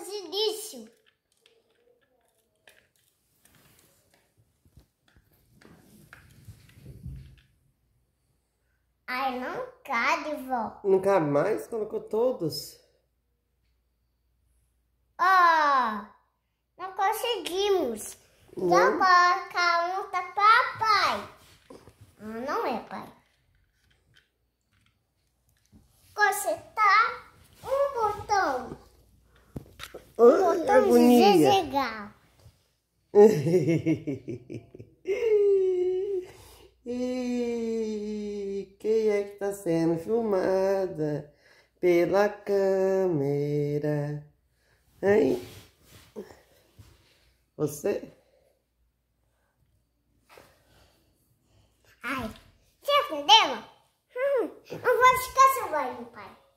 vamos início. Ai, não cabe, vó. Não cabe mais? Colocou todos. Ó, oh, não conseguimos. Não. Então, colocar um tá papai. Ah, não é, pai. Botão é legal. e quem é que está sendo filmada pela câmera? Hein? Você? Ai, você entendeu? Hum, não vou descansar, mãe, pai.